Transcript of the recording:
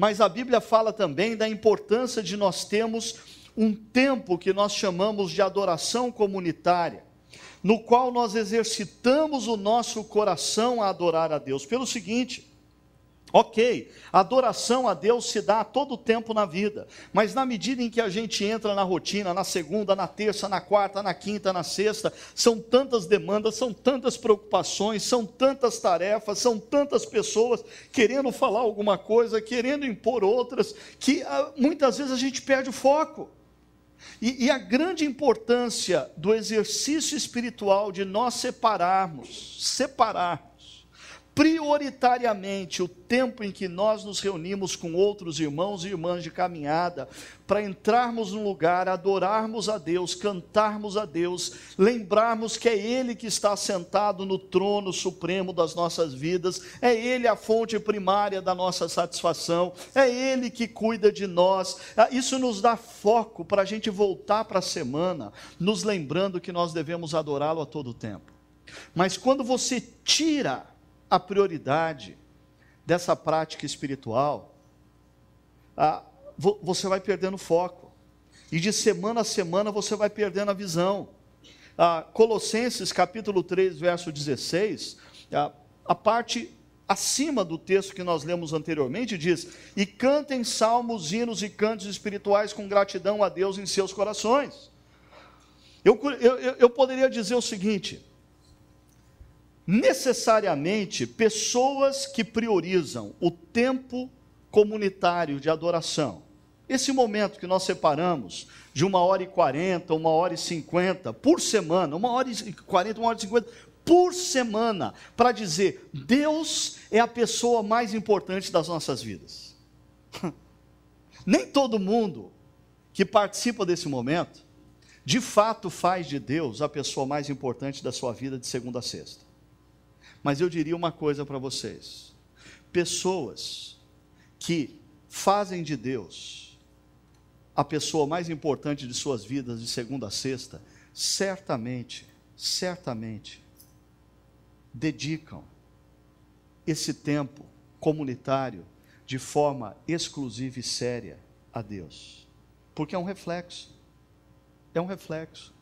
mas a Bíblia fala também da importância de nós termos um tempo que nós chamamos de adoração comunitária, no qual nós exercitamos o nosso coração a adorar a Deus. Pelo seguinte, Ok, a adoração a Deus se dá a todo tempo na vida, mas na medida em que a gente entra na rotina, na segunda, na terça, na quarta, na quinta, na sexta, são tantas demandas, são tantas preocupações, são tantas tarefas, são tantas pessoas querendo falar alguma coisa, querendo impor outras, que ah, muitas vezes a gente perde o foco. E, e, a grande importância do exercício espiritual de nós separarmos, separar prioritariamente o tempo em que nós nos reunimos com outros irmãos e irmãs de caminhada, para entrarmos no lugar, adorarmos a Deus, cantarmos a Deus, lembrarmos que é Ele que está sentado no trono supremo das nossas vidas, é Ele a fonte primária da nossa satisfação, é Ele que cuida de nós. Ah, isso nos dá foco para a gente voltar para a semana, nos lembrando que nós devemos adorá-lo a todo tempo. Mas quando você tira a prioridade dessa prática espiritual, você vai perdendo foco. E de semana a semana você vai perdendo a visão. Ah, Colossenses capítulo 3, verso 16, a, a parte acima do texto que nós lemos anteriormente diz: E cantem salmos, hinos e cantos espirituais com gratidão a Deus em seus corações. Eu, eu, eu poderia dizer o seguinte: necessariamente pessoas que priorizam o tempo comunitário de adoração. Esse momento que nós separamos de uma hora e quarenta, uma hora e cinquenta por semana, uma hora e quarenta, uma hora e cinquenta por semana, para dizer Deus é a pessoa mais importante das nossas vidas. Nem todo mundo que participa desse momento, de fato faz de Deus a pessoa mais importante da sua vida de segunda a sexta. Mas eu diria uma coisa para vocês: pessoas que fazem de Deus a pessoa mais importante de suas vidas de segunda a sexta, certamente, certamente dedicam esse tempo comunitário de forma exclusiva e séria a Deus. Porque é um reflexo. É um reflexo.